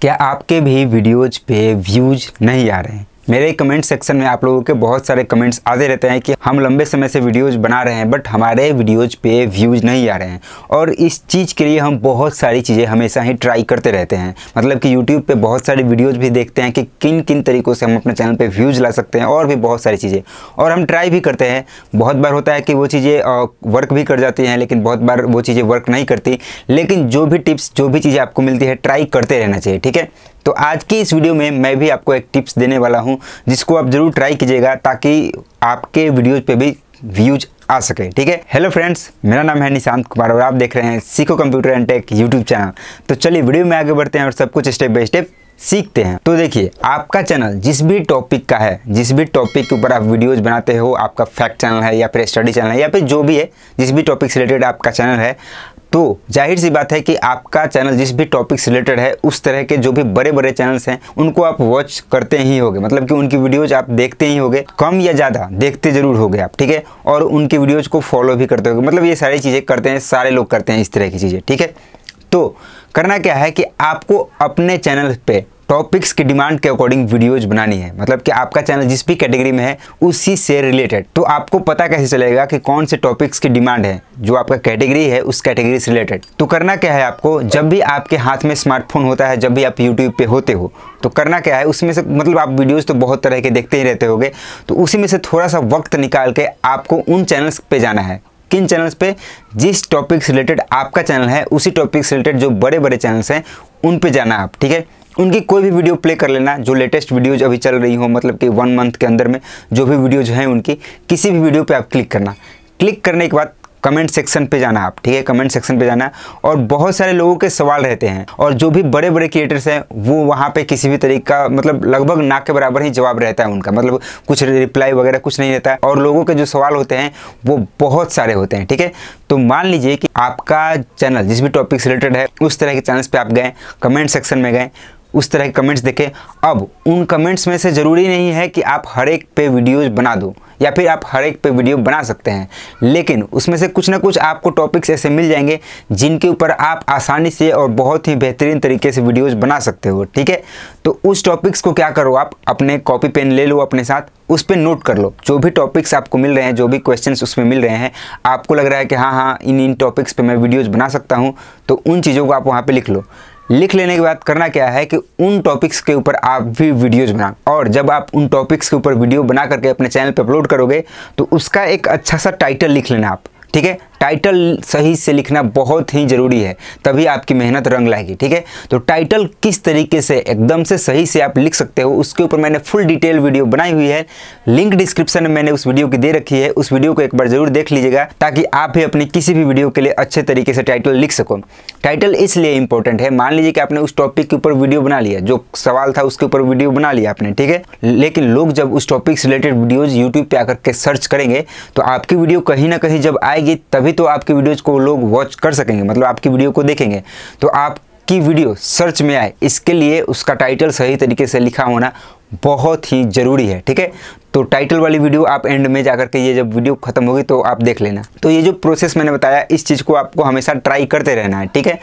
क्या आपके भी वीडियोज पे व्यूज नहीं आ रहे हैं मेरे कमेंट सेक्शन में आप लोगों के बहुत सारे कमेंट्स आते रहते हैं कि हम लंबे समय से वीडियोज़ बना रहे हैं बट हमारे वीडियोज़ पे व्यूज़ नहीं आ रहे हैं और इस चीज़ के लिए हम बहुत सारी चीज़ें हमेशा ही ट्राई करते रहते हैं मतलब कि यूट्यूब पर बहुत सारी वीडियोज़ भी देखते हैं कि किन किन तरीक़ों से हम अपने चैनल पर व्यूज़ ला सकते हैं और भी बहुत सारी चीज़ें और हम ट्राई भी करते हैं बहुत बार होता है कि वो चीज़ें वर्क भी कर जाती हैं लेकिन बहुत बार वो चीज़ें वर्क नहीं करती लेकिन जो भी टिप्स जो भी चीज़ें आपको मिलती है ट्राई करते रहना चाहिए ठीक है तो आज की इस वीडियो में मैं भी आपको एक टिप्स देने वाला हूं जिसको आप ज़रूर ट्राई कीजिएगा ताकि आपके वीडियोज पे भी व्यूज आ सके ठीक है हेलो फ्रेंड्स मेरा नाम है निशांत कुमार और आप देख रहे हैं सीखो computer and tech YouTube channel तो चलिए वीडियो में आगे बढ़ते हैं और सब कुछ स्टेप बाय स्टेप सीखते हैं तो देखिए आपका चैनल जिस भी टॉपिक का है जिस भी टॉपिक के ऊपर आप वीडियोज़ बनाते हो आपका फैक्ट चैनल है या फिर स्टडी चैनल है या फिर जो भी है जिस भी टॉपिक से रिलेटेड आपका चैनल है तो जाहिर सी बात है कि आपका चैनल जिस भी टॉपिक से रिलेटेड है उस तरह के जो भी बड़े बड़े चैनल्स हैं उनको आप वॉच करते ही होगे मतलब कि उनकी वीडियोज आप देखते ही होगे कम या ज़्यादा देखते जरूर होगे आप ठीक है और उनकी वीडियोज को फॉलो भी करते होगे मतलब ये सारी चीज़ें करते हैं सारे लोग करते हैं इस तरह की चीज़ें ठीक है तो करना क्या है कि आपको अपने चैनल पर टॉपिक्स की डिमांड के अकॉर्डिंग वीडियोज बनानी है मतलब कि आपका चैनल जिस भी कैटेगरी में है उसी से रिलेटेड तो आपको पता कैसे चलेगा कि कौन से टॉपिक्स की डिमांड है जो आपका कैटेगरी है उस कैटेगरी से रिलेटेड तो करना क्या है आपको जब भी आपके हाथ में स्मार्टफोन होता है जब भी आप यूट्यूब पे होते हो तो करना क्या है उसमें से मतलब आप वीडियोज़ तो बहुत तरह के देखते ही रहते हो तो उसी में से थोड़ा सा वक्त निकाल के आपको उन चैनल्स पर जाना है किन चैनल्स पे जिस टॉपिक से रिलेटेड आपका चैनल है उसी टॉपिक से रिलेटेड जो बड़े बड़े चैनल्स हैं उन पे जाना आप ठीक है उनकी कोई भी वीडियो प्ले कर लेना जो लेटेस्ट वीडियोज अभी चल रही हो मतलब कि वन मंथ के अंदर में जो भी वीडियोज हैं उनकी किसी भी वीडियो पे आप क्लिक करना क्लिक करने के बाद कमेंट सेक्शन पे जाना आप ठीक है कमेंट सेक्शन पे जाना और बहुत सारे लोगों के सवाल रहते हैं और जो भी बड़े बड़े क्रिएटर्स हैं वो वहाँ पे किसी भी तरीके का मतलब लगभग ना के बराबर ही जवाब रहता है उनका मतलब कुछ रिप्लाई वगैरह कुछ नहीं रहता है और लोगों के जो सवाल होते हैं वो बहुत सारे होते हैं ठीक है तो मान लीजिए कि आपका चैनल जिस भी टॉपिक से रिलेटेड है उस तरह के चैनल्स पर आप गए कमेंट सेक्शन में गए उस तरह के कमेंट्स देखें अब उन कमेंट्स में से ज़रूरी नहीं है कि आप हर एक पे वीडियोस बना दो या फिर आप हर एक पे वीडियो बना सकते हैं लेकिन उसमें से कुछ ना कुछ आपको टॉपिक्स ऐसे मिल जाएंगे जिनके ऊपर आप आसानी से और बहुत ही बेहतरीन तरीके से वीडियोस बना सकते हो ठीक है तो उस टॉपिक्स को क्या करो आप अपने कॉपी पेन ले लो अपने साथ उस पर नोट कर लो जो भी टॉपिक्स आपको मिल रहे हैं जो भी क्वेश्चन उसमें मिल रहे हैं आपको लग रहा है कि हाँ हाँ इन इन टॉपिक्स पर मैं वीडियोज़ बना सकता हूँ तो उन चीज़ों को आप वहाँ पर लिख लो लिख लेने के बाद करना क्या है कि उन टॉपिक्स के ऊपर आप भी वीडियोज़ बना और जब आप उन टॉपिक्स के ऊपर वीडियो बना करके अपने चैनल पर अपलोड करोगे तो उसका एक अच्छा सा टाइटल लिख लेना आप ठीक है टाइटल सही से लिखना बहुत ही ज़रूरी है तभी आपकी मेहनत रंग लाएगी ठीक है तो टाइटल किस तरीके से एकदम से सही से आप लिख सकते हो उसके ऊपर मैंने फुल डिटेल वीडियो बनाई हुई है लिंक डिस्क्रिप्शन में मैंने उस वीडियो की दे रखी है उस वीडियो को एक बार ज़रूर देख लीजिएगा ताकि आप भी अपनी किसी भी वीडियो के लिए अच्छे तरीके से टाइटल लिख सको टाइटल इसलिए इंपॉर्टेंट है मान लीजिए कि आपने उस टॉपिक के ऊपर वीडियो बना लिया जो सवाल था उसके ऊपर वीडियो बना लिया आपने ठीक है लेकिन लोग जब उस टॉपिक से रिलेटेड वीडियोज यूट्यूब पे आकर के सर्च करेंगे तो आपकी वीडियो कहीं ना कहीं जब आएगी तभी तो आपकी वीडियोज को लोग वॉच कर सकेंगे मतलब आपकी वीडियो को देखेंगे तो आपकी वीडियो सर्च में आए इसके लिए उसका टाइटल सही तरीके से लिखा होना बहुत ही ज़रूरी है ठीक है तो टाइटल वाली वीडियो आप एंड में जा करके ये जब वीडियो खत्म होगी तो आप देख लेना तो ये जो प्रोसेस मैंने बताया इस चीज़ को आपको हमेशा ट्राई करते रहना है ठीक है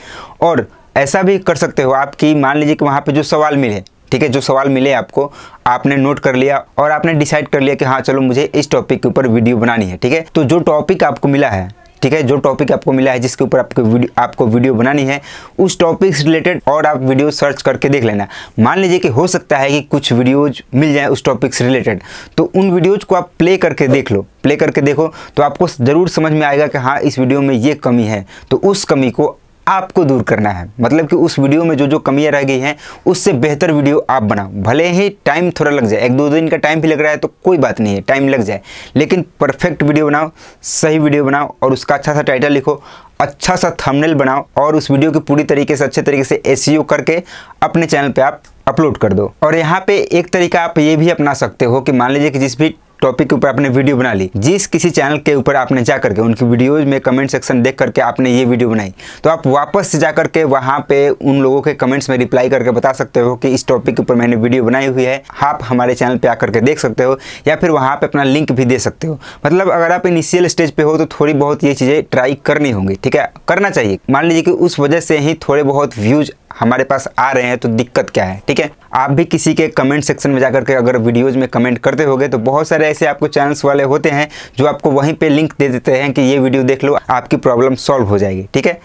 और ऐसा भी कर सकते हो आप कि मान लीजिए कि वहाँ पे जो सवाल मिले ठीक है जो सवाल मिले आपको आपने नोट कर लिया और आपने डिसाइड कर लिया कि हाँ चलो मुझे इस टॉपिक के ऊपर वीडियो बनानी है ठीक है तो जो टॉपिक आपको मिला है ठीक है जो टॉपिक आपको मिला है जिसके ऊपर आपको वीडियो आपको वीडियो बनानी है उस टॉपिक से रिलेटेड और आप वीडियो सर्च करके देख लेना मान लीजिए कि हो सकता है कि कुछ वीडियोज मिल जाए उस टॉपिक से रिलेटेड तो उन वीडियोज को आप प्ले करके देख लो प्ले करके देखो तो आपको ज़रूर समझ में आएगा कि हाँ इस वीडियो में ये कमी है तो उस कमी को आपको दूर करना है मतलब कि उस वीडियो में जो जो कमियाँ रह गई हैं उससे बेहतर वीडियो आप बनाओ भले ही टाइम थोड़ा लग जाए एक दो दिन का टाइम भी लग रहा है तो कोई बात नहीं है टाइम लग जाए लेकिन परफेक्ट वीडियो बनाओ सही वीडियो बनाओ और उसका अच्छा सा टाइटल लिखो अच्छा सा थंबनेल बनाओ और उस वीडियो की पूरी तरीके से अच्छे तरीके से ए e करके अपने चैनल पर आप अपलोड कर दो और यहाँ पे एक तरीका आप ये भी अपना सकते हो कि मान लीजिए कि जिस भी टॉपिक के ऊपर आपने वीडियो बना ली जिस किसी चैनल के ऊपर आपने जा करके उनकी वीडियोज में कमेंट सेक्शन देख करके आपने ये वीडियो बनाई तो आप वापस से जा करके वहाँ पे उन लोगों के कमेंट्स में रिप्लाई करके बता सकते हो कि इस टॉपिक के ऊपर मैंने वीडियो बनाई हुई है आप हमारे चैनल पर आकर के देख सकते हो या फिर वहाँ पर अपना लिंक भी दे सकते हो मतलब अगर आप इनिशियल स्टेज पर हो तो थोड़ी बहुत ये चीज़ें ट्राई करनी होंगी ठीक है करना चाहिए मान लीजिए कि उस वजह से ही थोड़े बहुत व्यूज़ हमारे पास आ रहे हैं तो दिक्कत क्या है ठीक है आप भी किसी के कमेंट सेक्शन में जाकर के अगर वीडियोस में कमेंट करते हो तो बहुत सारे ऐसे आपको चैनल्स वाले होते हैं जो आपको वहीं पे लिंक दे देते हैं कि ये वीडियो देख लो आपकी प्रॉब्लम सॉल्व हो जाएगी ठीक है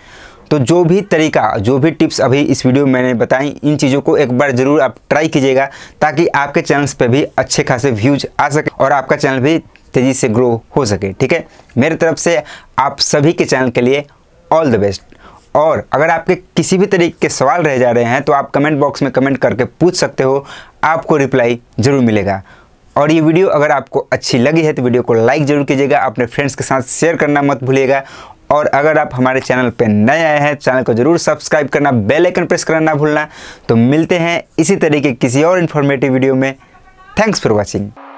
तो जो भी तरीका जो भी टिप्स अभी इस वीडियो में मैंने बताई इन चीज़ों को एक बार ज़रूर आप ट्राई कीजिएगा ताकि आपके चैनल्स पे भी अच्छे खासे व्यूज आ सके और आपका चैनल भी तेज़ी से ग्रो हो सके ठीक है मेरी तरफ से आप सभी के चैनल के लिए ऑल द बेस्ट और अगर आपके किसी भी तरीके के सवाल रह जा रहे हैं तो आप कमेंट बॉक्स में कमेंट करके पूछ सकते हो आपको रिप्लाई ज़रूर मिलेगा और ये वीडियो अगर आपको अच्छी लगी है तो वीडियो को लाइक ज़रूर कीजिएगा अपने फ्रेंड्स के साथ शेयर करना मत भूलिएगा और अगर आप हमारे चैनल पर नए आए हैं चैनल को जरूर सब्सक्राइब करना बेल आइकन प्रेस करना ना भूलना तो मिलते हैं इसी तरीके किसी और इन्फॉर्मेटिव वीडियो में थैंक्स फॉर वॉचिंग